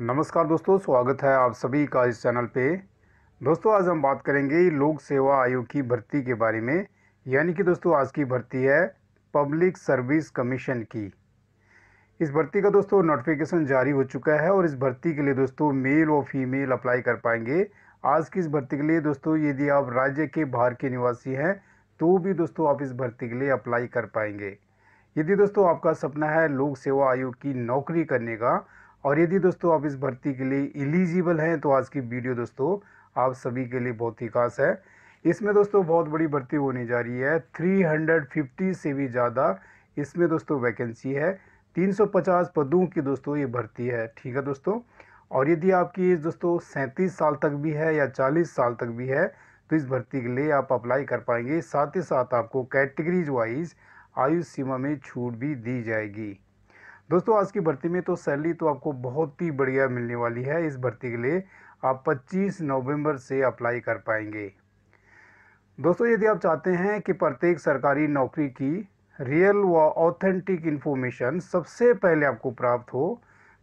नमस्कार दोस्तों स्वागत है आप सभी का इस चैनल पे दोस्तों आज हम बात करेंगे लोक सेवा आयोग की भर्ती के बारे में यानी कि दोस्तों आज की भर्ती है पब्लिक सर्विस कमीशन की इस भर्ती का दोस्तों नोटिफिकेशन जारी हो चुका है और इस भर्ती के लिए दोस्तों मेल और फीमेल अप्लाई कर पाएंगे आज की इस भर्ती के लिए दोस्तों यदि आप राज्य के बाहर के निवासी हैं तो भी दोस्तों आप इस भर्ती के लिए अप्लाई कर पाएंगे यदि दोस्तों आपका सपना है लोक सेवा आयोग की नौकरी करने का और यदि दोस्तों आप इस भर्ती के लिए एलिजिबल हैं तो आज की वीडियो दोस्तों आप सभी के लिए बहुत ही खास है इसमें दोस्तों बहुत बड़ी भर्ती होने जा रही है 350 से भी ज़्यादा इसमें दोस्तों वैकेंसी है 350 पदों की दोस्तों ये भर्ती है ठीक है दोस्तों और यदि आपकी एज दोस्तों सैंतीस साल तक भी है या चालीस साल तक भी है तो इस भर्ती के लिए आप अप्लाई कर पाएंगे साथ ही साथ आपको कैटेगरीज वाइज आयु सीमा में छूट भी दी जाएगी दोस्तों आज की भर्ती में तो सैलरी तो आपको बहुत ही बढ़िया मिलने वाली है इस भर्ती के लिए आप 25 नवंबर से अप्लाई कर पाएंगे दोस्तों यदि आप चाहते हैं कि प्रत्येक सरकारी नौकरी की रियल व ऑथेंटिक इन्फॉर्मेशन सबसे पहले आपको प्राप्त हो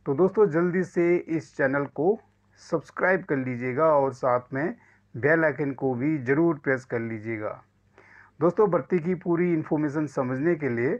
तो दोस्तों जल्दी से इस चैनल को सब्सक्राइब कर लीजिएगा और साथ में बेल आइकन को भी ज़रूर प्रेस कर लीजिएगा दोस्तों भर्ती की पूरी इन्फॉर्मेशन समझने के लिए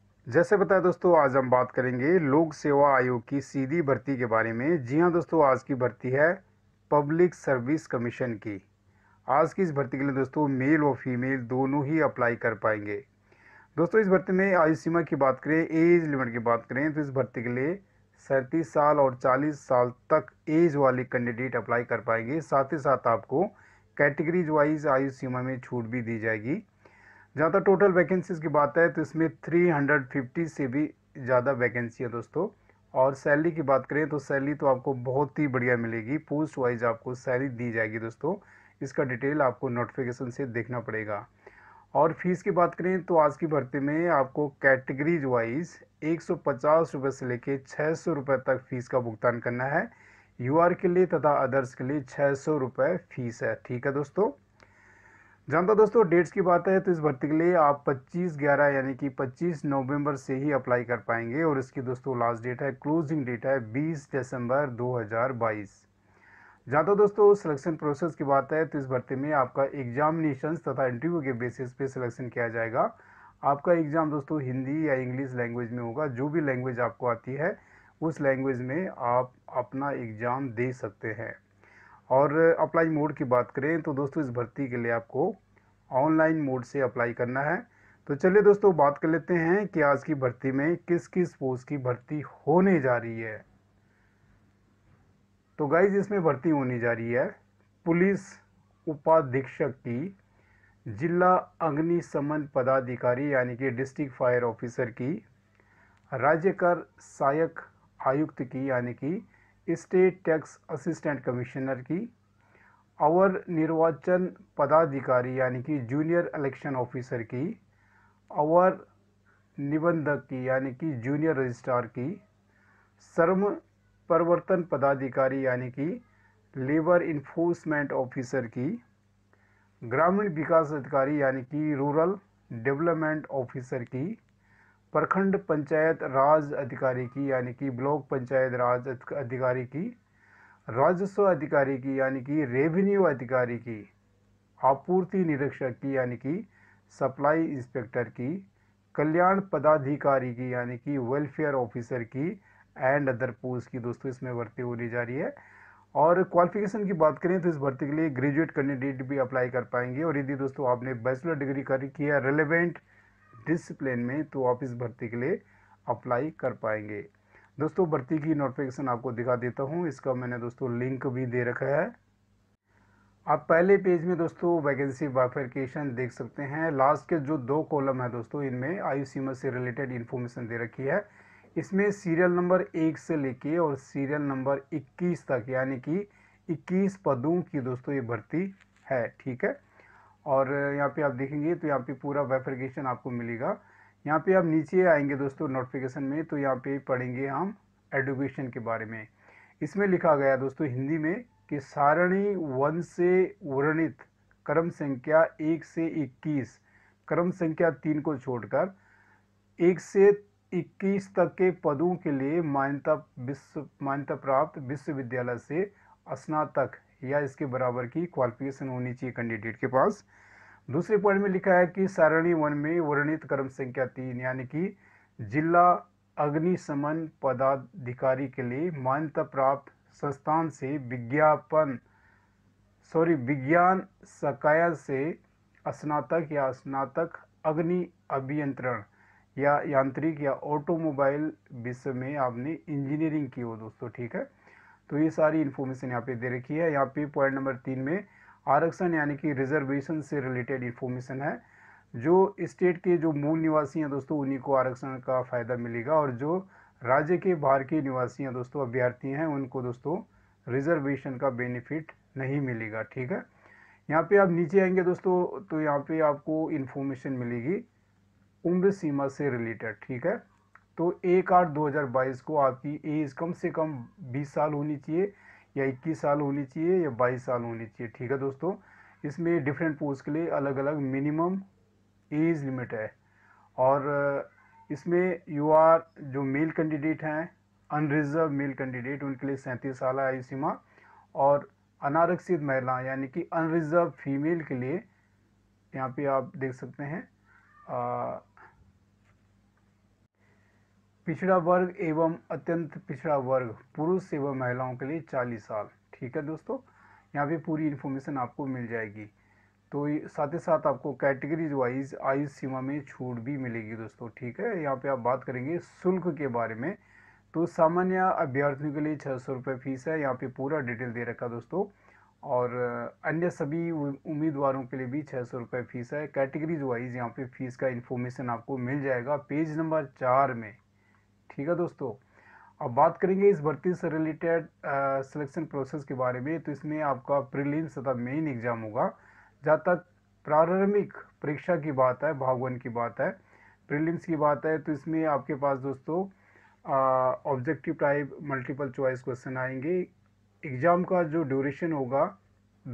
जैसे बताया दोस्तों आज हम बात करेंगे लोक सेवा आयोग की सीधी भर्ती के बारे में जी हाँ दोस्तों आज की भर्ती है पब्लिक सर्विस कमीशन की आज की इस भर्ती के लिए दोस्तों मेल और फीमेल दोनों ही अप्लाई कर पाएंगे दोस्तों इस भर्ती में आयु सीमा की बात करें एज लिमिट की बात करें तो इस भर्ती के लिए सैंतीस साल और चालीस साल तक एज वाले कैंडिडेट अप्लाई कर पाएंगे साथ ही साथ आपको कैटेगरीज वाइज आयु सीमा में छूट भी दी जाएगी जहाँ तक टोटल वैकेंसीज की बात है तो इसमें 350 से भी ज़्यादा वैकेंसी है दोस्तों और सैलरी की बात करें तो सैलरी तो आपको बहुत ही बढ़िया मिलेगी पोस्ट वाइज आपको सैलरी दी जाएगी दोस्तों इसका डिटेल आपको नोटिफिकेशन से देखना पड़ेगा और फीस की बात करें तो आज की भर्ती में आपको कैटेगरीज वाइज एक सौ से लेके छः सौ तक फ़ीस का भुगतान करना है यूआर के लिए तथा अदर्स के लिए छः सौ फीस है ठीक है दोस्तों जानता दोस्तों डेट्स की बात है तो इस भर्ती के लिए आप 25 ग्यारह यानी कि 25 नवंबर से ही अप्लाई कर पाएंगे और इसकी दोस्तों लास्ट डेट है क्लोजिंग डेट है 20 दिसंबर 2022 जानता दोस्तों सिलेक्शन प्रोसेस की बात है तो इस भर्ती में आपका एग्जामिनेशन तथा इंटरव्यू के बेसिस पे सिलेक्शन किया जाएगा आपका एग्ज़ाम दोस्तों हिंदी या इंग्लिश लैंग्वेज में होगा जो भी लैंग्वेज आपको आती है उस लैंग्वेज में आप अपना एग्ज़ाम दे सकते हैं और अप्लाई मोड की बात करें तो दोस्तों इस भर्ती के लिए आपको ऑनलाइन मोड से अप्लाई करना है तो चलिए दोस्तों बात कर लेते हैं कि आज की भर्ती में किस किस पोस्ट की भर्ती होने जा रही है तो गाइज इसमें भर्ती होने जा रही है पुलिस उपाधीक्षक की जिला अग्निशमन पदाधिकारी यानी कि डिस्ट्रिक्ट फायर ऑफिसर की राज्य कर सहायक आयुक्त की यानी कि स्टेट टैक्स असिस्टेंट कमिश्नर की अवर निर्वाचन पदाधिकारी यानी कि जूनियर इलेक्शन ऑफिसर की अवर निबंधक की यानी कि जूनियर रजिस्ट्रार की श्रम परिवर्तन पदाधिकारी यानी कि लेबर इन्फोर्समेंट ऑफिसर की ग्रामीण विकास अधिकारी यानी कि रूरल डेवलपमेंट ऑफिसर की प्रखंड पंचायत राज अधिकारी की यानी कि ब्लॉक पंचायत राज अधिकारी की राजस्व अधिकारी की यानी कि रेवेन्यू अधिकारी की आपूर्ति निरीक्षक की यानी कि सप्लाई इंस्पेक्टर की कल्याण पदाधिकारी की यानी कि वेलफेयर ऑफिसर की एंड अदर पोस्ट की दोस्तों इसमें भर्ती होने जा रही है और क्वालिफिकेशन की बात करें तो इस भर्ती के लिए ग्रेजुएट कैंडिडेट भी अप्लाई कर पाएंगे और यदि दोस्तों आपने बैचलर डिग्री कर की है रेलिवेंट डिसिप्लिन में तो आप इस भर्ती के लिए अप्लाई कर पाएंगे दोस्तों भर्ती की नोटिफिकेशन आपको दिखा देता हूँ इसका मैंने दोस्तों लिंक भी दे रखा है आप पहले पेज में दोस्तों वैकेंसी वाइफिकेशन देख सकते हैं लास्ट के जो दो कॉलम है दोस्तों इनमें आयु सीमा से रिलेटेड इन्फॉर्मेशन दे रखी है इसमें सीरियल नंबर एक से लेके और सीरियल नंबर 21 तक यानी कि 21 पदों की दोस्तों ये भर्ती है ठीक है और यहाँ पे आप देखेंगे तो यहाँ पे पूरा वेफरिकेशन आपको मिलेगा यहाँ पे आप नीचे आएंगे दोस्तों नोटिफिकेशन में तो यहाँ पे पढ़ेंगे हम एडुकेशन के बारे में इसमें लिखा गया दोस्तों हिंदी में कि सारणी वन से वर्णित क्रम संख्या एक से इक्कीस क्रम संख्या तीन को छोड़कर एक से इक्कीस तक के पदों के लिए मान्यता विश्व मान्यता प्राप्त विश्वविद्यालय से स्नातक या इसके बराबर की क्वालिफिकेशन होनी चाहिए कैंडिडेट के पास दूसरे पॉइंट में लिखा है कि सारणी वन में वर्णित कर्म संख्या तीन यानी कि जिला अग्निशमन पदाधिकारी के लिए मान्यता प्राप्त संस्थान से विज्ञापन सॉरी विज्ञान सकाया से स्नातक या स्नातक अग्नि अभियंत्रण या यांत्रिक या ऑटोमोबाइल विषय में आपने इंजीनियरिंग की हो दोस्तों ठीक है तो ये सारी इन्फॉर्मेशन यहाँ पे दे रखी है यहाँ पे पॉइंट नंबर तीन में आरक्षण यानी कि रिजर्वेशन से रिलेटेड इन्फॉर्मेशन है जो स्टेट के जो मूल निवासी हैं दोस्तों उन्हीं को आरक्षण का फ़ायदा मिलेगा और जो राज्य के बाहर के निवासी हैं दोस्तों अभ्यर्थी हैं उनको दोस्तों रिजर्वेशन का बेनिफिट नहीं मिलेगा ठीक है यहाँ पे आप नीचे आएंगे दोस्तों तो यहाँ पे आपको इन्फॉर्मेशन मिलेगी उम्र सीमा से रिलेटेड ठीक है तो एक आठ दो हज़ार बाईस को आपकी एज कम से कम बीस साल होनी चाहिए या इक्कीस साल होनी चाहिए या बाईस साल होनी चाहिए ठीक है दोस्तों इसमें डिफरेंट पोस्ट के लिए अलग अलग मिनिमम एज लिमिट है और इसमें यू आर जो मेल कैंडिडेट हैं अनरिजर्व मेल कैंडिडेट उनके लिए सैंतीस साल आयु सीमा और अनारक्षित महिला यानी कि अनरिजर्व फीमेल के लिए यहाँ पे आप देख सकते हैं पिछड़ा वर्ग एवं अत्यंत पिछड़ा वर्ग पुरुष एवं महिलाओं के लिए चालीस साल ठीक है दोस्तों यहाँ पे पूरी इन्फॉर्मेशन आपको मिल जाएगी तो साथ ही साथ आपको कैटेगरीज वाइज आयु सीमा में छूट भी मिलेगी दोस्तों ठीक है यहाँ पे आप बात करेंगे शुल्क के बारे में तो सामान्य अभ्यर्थियों के लिए छः सौ रुपये फीस है यहाँ पे पूरा डिटेल दे रखा दोस्तों और अन्य सभी उम्मीदवारों के लिए भी छः सौ रुपये फीस है कैटेगरीज वाइज यहाँ पे फीस का इन्फॉर्मेशन आपको मिल जाएगा पेज नंबर चार में ठीक है दोस्तों अब बात करेंगे इस भर्ती से रिलेटेड सिलेक्शन प्रोसेस के बारे में तो इसमें आपका प्रीलिम्स तथा मेन एग्जाम होगा जहाँ तक प्रारंभिक परीक्षा की बात है भाग वन की बात है प्रीलिम्स की बात है तो इसमें आपके पास दोस्तों objective type multiple choice question आएंगे एग्ज़ाम का जो ड्यूरेशन होगा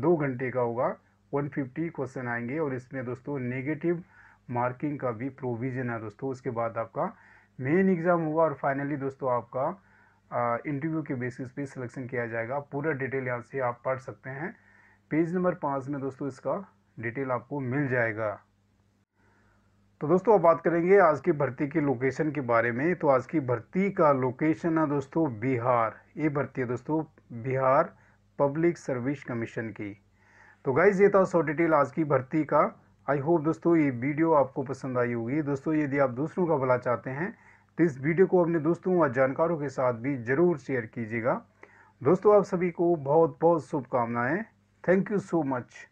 दो घंटे का होगा 150 क्वेश्चन आएंगे और इसमें दोस्तों नेगेटिव मार्किंग का भी प्रोविज़न है दोस्तों उसके बाद आपका मेन एग्ज़ाम हुआ और फाइनली दोस्तों आपका इंटरव्यू के बेसिस पे सिलेक्शन किया जाएगा पूरा डिटेल यहाँ से आप पढ़ सकते हैं पेज नंबर पाँच में दोस्तों इसका डिटेल आपको मिल जाएगा तो दोस्तों अब बात करेंगे आज की भर्ती की लोकेशन के बारे में तो आज की भर्ती का लोकेशन है दोस्तों बिहार ये भर्ती है दोस्तों बिहार पब्लिक सर्विस कमीशन की तो गाइज ये था सौ डिटेल आज की भर्ती का आई होप दोस्तों ये वीडियो आपको पसंद आई होगी दोस्तों यदि आप दूसरों का भला चाहते हैं तो इस वीडियो को अपने दोस्तों और जानकारों के साथ भी ज़रूर शेयर कीजिएगा दोस्तों आप सभी को बहुत बहुत शुभकामनाएँ थैंक यू सो मच